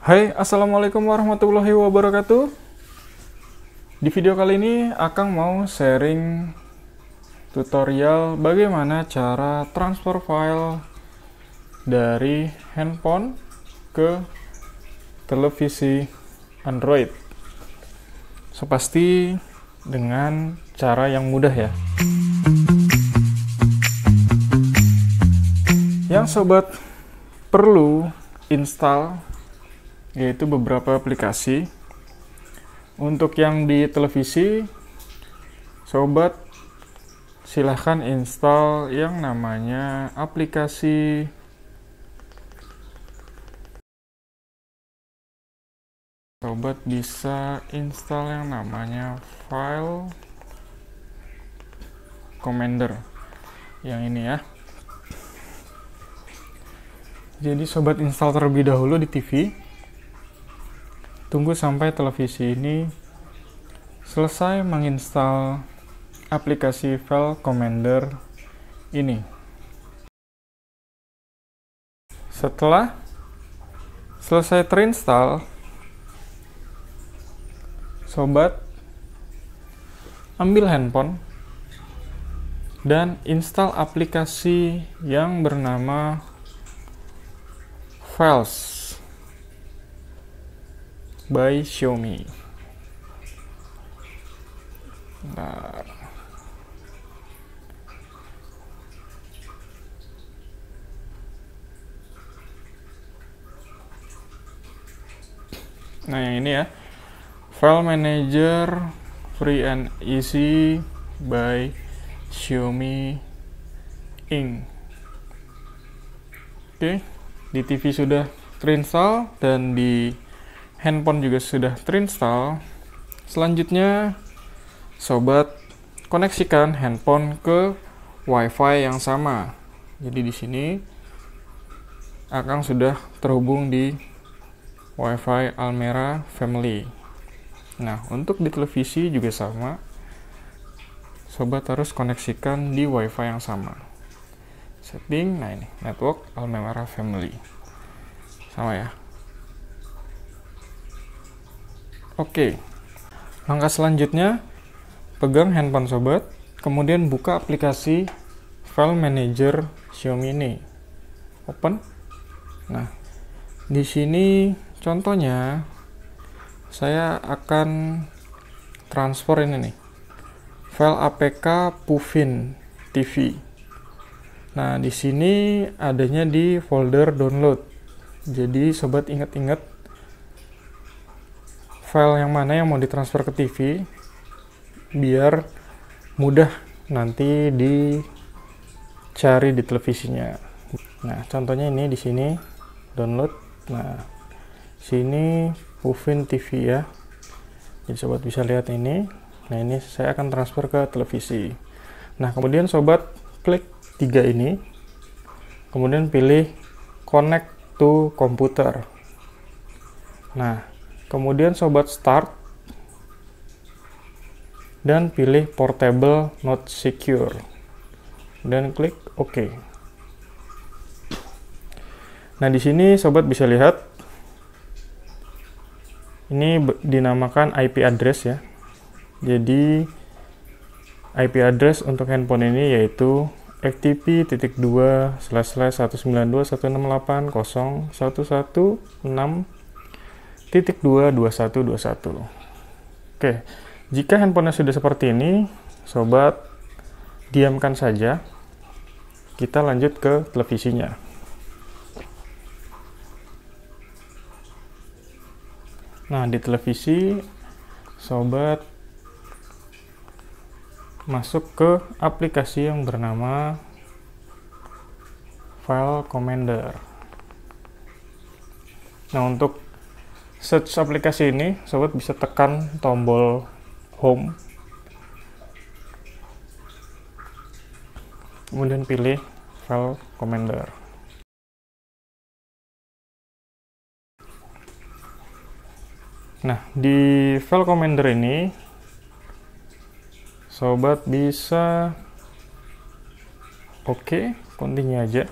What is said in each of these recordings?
Hai, Assalamualaikum warahmatullahi wabarakatuh Di video kali ini, Akang mau sharing tutorial bagaimana cara transfer file dari handphone ke televisi Android Sepasti dengan cara yang mudah ya Yang sobat perlu install yaitu beberapa aplikasi. Untuk yang di televisi, sobat silahkan install yang namanya aplikasi sobat bisa install yang namanya file commander yang ini ya jadi sobat install terlebih dahulu di TV Tunggu sampai televisi ini selesai menginstal aplikasi File Commander ini. Setelah selesai terinstall, sobat, ambil handphone dan install aplikasi yang bernama Files by Xiaomi. Bentar. Nah, yang ini ya. File Manager Free and Easy by Xiaomi Inc. Oke, di TV sudah terinstall dan di handphone juga sudah terinstall selanjutnya sobat koneksikan handphone ke wifi yang sama jadi di sini Akang sudah terhubung di wifi Almera Family nah untuk di televisi juga sama sobat harus koneksikan di wifi yang sama setting nah ini network Almera Family sama ya Oke. Langkah selanjutnya, pegang handphone sobat, kemudian buka aplikasi File Manager Xiaomi ini. Open. Nah, di sini contohnya saya akan transfer ini nih. File APK Pufin TV. Nah, di sini adanya di folder download. Jadi sobat ingat-ingat file yang mana yang mau ditransfer ke TV biar mudah nanti dicari di televisinya. Nah, contohnya ini di sini download. Nah, sini Pufin TV ya. Jadi sobat bisa lihat ini. Nah, ini saya akan transfer ke televisi. Nah, kemudian sobat klik tiga ini. Kemudian pilih connect to computer. Nah, kemudian sobat start dan pilih portable not secure dan klik OK nah di sini sobat bisa lihat ini dinamakan IP address ya jadi IP address untuk handphone ini yaitu ftp.2/192.168.0.11.6 titik satu dua satu Oke, jika handphonenya sudah seperti ini, sobat, diamkan saja. Kita lanjut ke televisinya. Nah, di televisi, sobat, masuk ke aplikasi yang bernama File Commander. Nah, untuk search aplikasi ini sobat bisa tekan tombol home kemudian pilih file commander nah di file commander ini sobat bisa oke okay, continue aja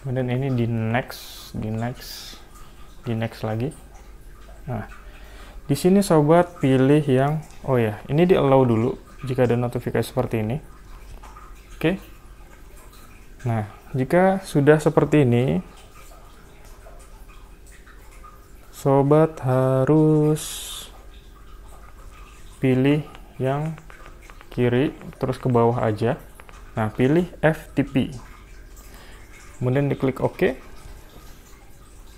kemudian ini di next di next di next lagi nah di sini sobat pilih yang oh ya ini di allow dulu jika ada notifikasi seperti ini oke okay. nah jika sudah seperti ini sobat harus pilih yang kiri terus ke bawah aja nah pilih FTP kemudian diklik OK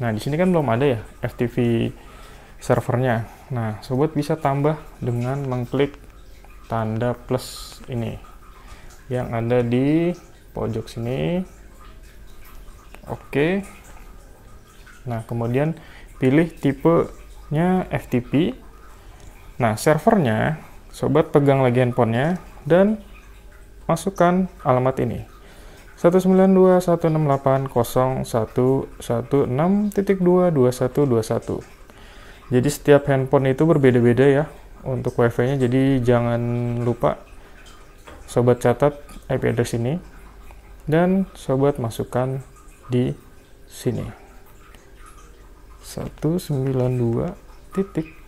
Nah, di sini kan belum ada ya FTP servernya. Nah, sobat bisa tambah dengan mengklik tanda plus ini yang ada di pojok sini. Oke. Nah, kemudian pilih tipenya FTP. Nah, servernya sobat pegang lagi handphonenya dan masukkan alamat ini. 192.168.0.1.6.2.21.21 jadi setiap handphone itu berbeda-beda ya untuk wifi nya jadi jangan lupa sobat catat IP address ini dan sobat masukkan di sini 192 titik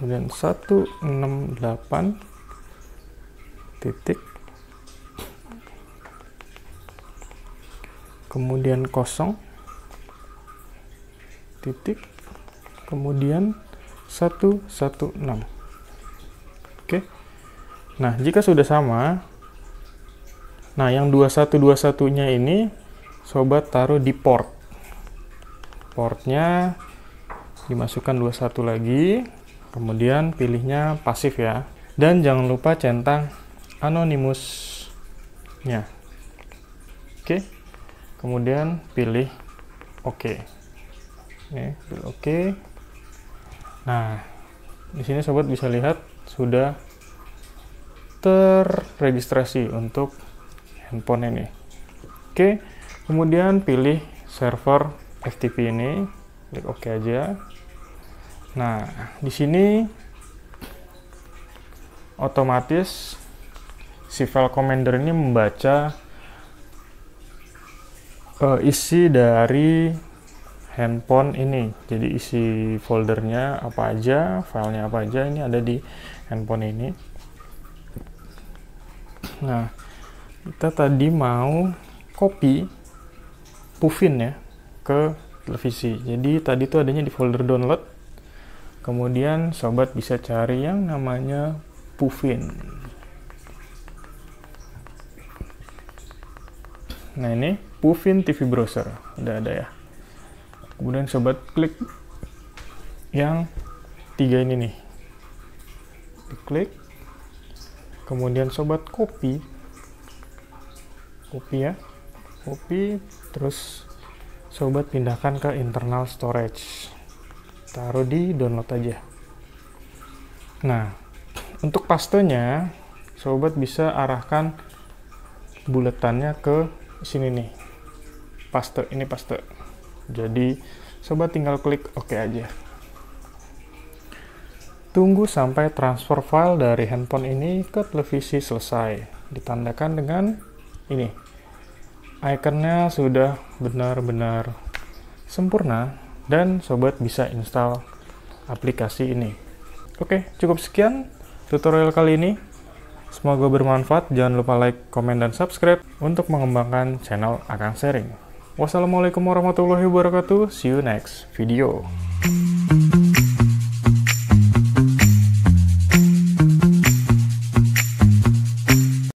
kemudian 168 titik kemudian kosong titik kemudian 116 oke nah jika sudah sama nah yang 2121 nya ini sobat taruh di port portnya dimasukkan 21 lagi kemudian pilihnya pasif ya dan jangan lupa centang anonymous-nya. oke kemudian pilih oke OK. pilih oke nah di sini sobat bisa lihat sudah terregistrasi untuk handphone ini oke kemudian pilih server FTP ini klik oke OK aja Nah, di sini otomatis si file commander ini membaca uh, isi dari handphone ini. Jadi isi foldernya apa aja, filenya apa aja ini ada di handphone ini. Nah, kita tadi mau copy puffin ya ke televisi. Jadi tadi itu adanya di folder download kemudian sobat bisa cari yang namanya Puffin nah ini Puffin TV browser udah ada ya kemudian sobat klik yang tiga ini nih Klik. kemudian sobat copy copy ya copy terus sobat pindahkan ke internal storage taruh di download aja nah untuk pastenya sobat bisa arahkan buletannya ke sini nih paste ini paste jadi sobat tinggal klik OK aja tunggu sampai transfer file dari handphone ini ke televisi selesai ditandakan dengan ini Iconnya sudah benar-benar sempurna dan sobat bisa install aplikasi ini. Oke, cukup sekian tutorial kali ini. Semoga bermanfaat. Jangan lupa like, komen, dan subscribe untuk mengembangkan channel Akang Sharing. Wassalamualaikum warahmatullahi wabarakatuh. See you next video.